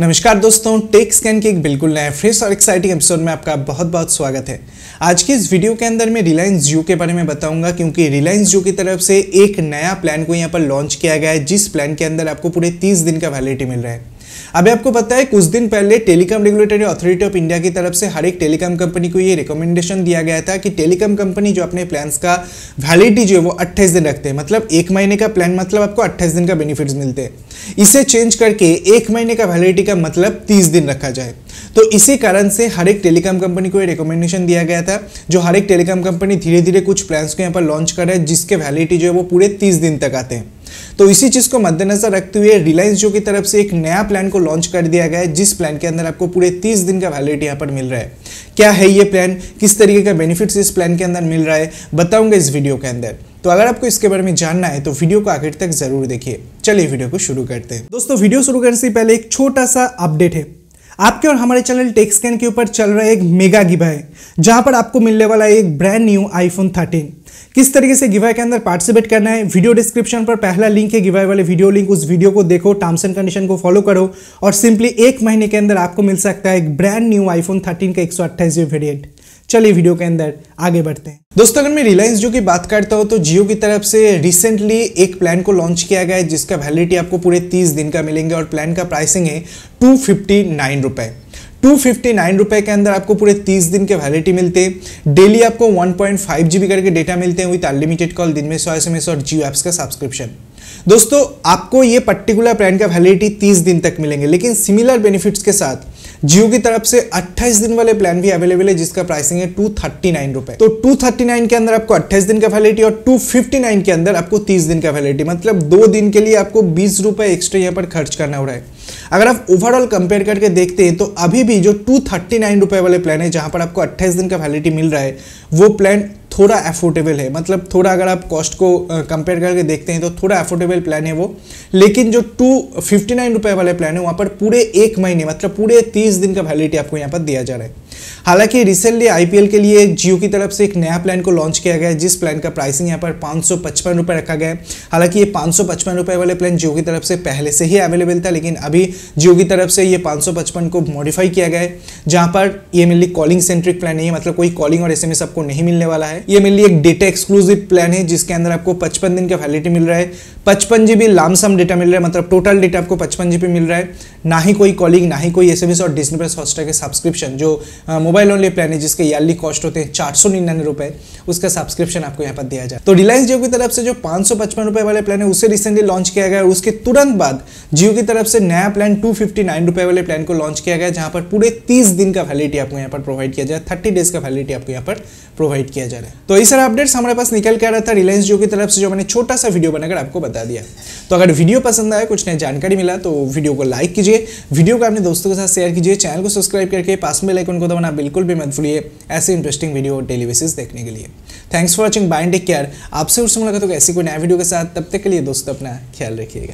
नमस्कार दोस्तों take scan के एक बिल्कुल नए फ्रेश और एक्साइटिंग एपिसोड में आपका बहुत बहुत स्वागत है आज के इस वीडियो के अंदर मैं रिलायंस जियो के बारे में बताऊंगा क्योंकि रिलायंस जियो की तरफ से एक नया प्लान को यहाँ पर लॉन्च किया गया है जिस प्लान के अंदर आपको पूरे 30 दिन का वैलिडिटी मिल रहा है अभी आपको पता है कुछ दिन पहले telecom regulatory authority of India की तरफ से हर एक टेलीकॉम कंपनी को ये रिकमेंडेशन दिया गया था कि टेलीकॉम कंपनी जो अपने प्लान्स का वैलिडिटी जो है वो अट्ठाईस दिन रखते हैं मतलब एक महीने का प्लान मतलब आपको अट्ठाईस दिन का बेनिफिट्स मिलते हैं इसे चेंज करके एक महीने का वैलिडिटी का मतलब तीस दिन रखा जाए तो इसी कारण से हर एक टेलीकॉम कंपनी को ये रिकमेंडेशन दिया गया था जो हर एक टेलीकॉम कंपनी धीरे धीरे कुछ प्लान्स को यहाँ पर लॉन्च कर रहा है जिसके वैलिडिटी जो है वो पूरे तीस दिन तक आते हैं तो इसी चीज़ को मद्देनजर रखते हुए रिलायंस जो की तरफ से एक नया प्लान को लॉन्च कर दिया गया है जिस प्लान के अंदर आपको पूरे तीस दिन का वैलिडिटी यहाँ पर मिल रहा है क्या है ये प्लान किस तरीके का बेनिफिट्स इस प्लान के अंदर मिल रहा है बताऊंगा इस वीडियो के अंदर तो अगर आपको इसके बारे में जानना है तो वीडियो को आखिर तक जरूर देखिए चलिए वीडियो को शुरू करते हैं दोस्तों वीडियो शुरू करने से पहले एक छोटा सा अपडेट है आपके और हमारे चैनल टेक स्कैन के ऊपर चल रहा है एक मेगा गिवा है जहां पर आपको मिलने वाला है एक ब्रांड न्यू आईफोन 13 किस तरीके से गिवाई के अंदर पार्टिसिपेट करना है वीडियो डिस्क्रिप्शन पर पहला लिंक है गिवाई वाले वीडियो लिंक उस वीडियो को देखो टर्म्स एंड कंडीशन को फॉलो करो और सिंपली एक महीने के अंदर आपको मिल सकता है एक ब्रांड न्यू आईफोन थर्टीन का एक सौ चलिए वीडियो के अंदर आगे बढ़ते हैं दोस्तों अगर मैं रिलायंस जियो की बात करता हूँ तो जियो की तरफ से रिसेंटली एक प्लान को लॉन्च किया गया है जिसका वैलिडिटी आपको पूरे 30 दिन का मिलेंगे और प्लान का प्राइसिंग है टू फिफ्टी नाइन रुपये टू फिफ्टी के अंदर आपको पूरे तीस दिन के वैलिडिटी मिलते हैं डेली आपको 1.5 पॉइंट फाइव करके डेटा मिलते हैं विथ अनलिमिटेड कॉल दिन में सौ एस एम एस और जियो एप्स का सब्सक्रिप्शन दोस्तों आपको ये पर्टिकुलर प्लान का वैलिडिटी तीस दिन तक मिलेंगे लेकिन सिमिलर बेनिफिट्स के साथ जियो की तरफ से 28 दिन वाले प्लान भी अवेलेबल है जिसका प्राइसिंग है टू थर्टी नाइन रुपए तो टू थर्टी नाइन के अंदर आपको 28 दिन का वैलिडिटी और टू फिफ्टी नाइन के अंदर आपको 30 दिन का वैलिडिटी मतलब दो दिन के लिए आपको बीस रुपए एक्स्ट्रा यहाँ पर खर्च करना हो रहा है अगर आप ओवरऑल कंपेयर करके देखते हैं तो अभी भी जो टू थर्टी वाले प्लान है जहाँ पर आपको अट्ठाईस दिन का वैलिडिटी मिल रहा है वो प्लान थोड़ा एफोर्डेबल है मतलब थोड़ा अगर आप कॉस्ट को कंपेयर करके देखते हैं तो थोड़ा एफोर्डेबल प्लान है वो लेकिन जो टू फिफ्टी नाइन रुपये वाले प्लान है वहाँ पर पूरे एक महीने मतलब पूरे तीस दिन का वैलिडिटी आपको यहाँ पर दिया जा रहा है हालांकि रिसेंटली आईपीएल के लिए जियो की तरफ से एक नया प्लान को लॉन्च किया गया है जिस प्लान का प्राइसिंग यहाँ पर पाँच सौ पचपन रुपये रखा गया है हालांकि ये पाँच सौ पचपन वाले प्लान जियो की तरफ से पहले से ही अवेलेबल था लेकिन अभी जियो की तरफ से ये पाँच सौ पचपन को मॉडिफाई किया गया है जहाँ पर ये मेनली कॉलिंग सेंट्रिक प्लान नहीं है मतलब कोई कॉलिंग और एस आपको नहीं मिलने वाला है ये मेनली एक डेटा एक्सक्लूसिव प्लान है जिसके अंदर आपको पचपन दिन का वैलिडिटी मिल रहा है पचपन जीबी लामसम डेटा मिल रहा है मतलब टोटल डेटा आपको पचपन जी मिल रहा है ना ही कोई कॉलिंग ना ही कोई एस और डिजनी प्लस हॉस्टर के सब्सक्रिप्शन जो मोबाइल मोबाइल ओनली प्लान है जिसके ईयरली कॉस्ट होते हैं चार सौ निन्यानवे रुपए उसका सब्सक्रिप्शन आपको यहाँ पर दिया जाए तो रिलायंस जियो की तरफ से जो पांच सौ पचपन रुपए वाले प्लान है उसे रिसेंटली लॉन्च किया गया उसके तुरंत बाद जियो की तरफ से नया प्लान टू फिफ्टी नाइन रुपए वाले प्लान को लॉन्च किया गया जहां पर पूरे तीस दिन का वैलिडिटी आपको यहाँ पर प्रोवाइड किया जाए थर्टी डेज का वैलिडिटी आपको यहाँ पर प्रोवाइड किया जा रहा है तो इस सारा अपडेट्स हमारे पास निकल के आ रहा था रिलायंस जियो की तरफ से जो मैंने छोटा सा वीडियो बनाकर आपको बता दिया तो अगर वीडियो पसंद आया कुछ नई जानकारी मिला तो वीडियो को लाइक कीजिए वीडियो को अपने दोस्तों के साथ शेयर कीजिए चैनल को सब्सक्राइब करके पास में लाइक उनको दबाना बिल्कुल भी मत भूलिए ऐसे इंटरेस्टिंग वीडियो और डेली बेसिस देखने के लिए thanks for watching bye take care आपसे उससे मुलाकात होगा ऐसी कोई नया वीडियो के साथ तब तक के लिए दोस्तों अपना ख्याल रखिएगा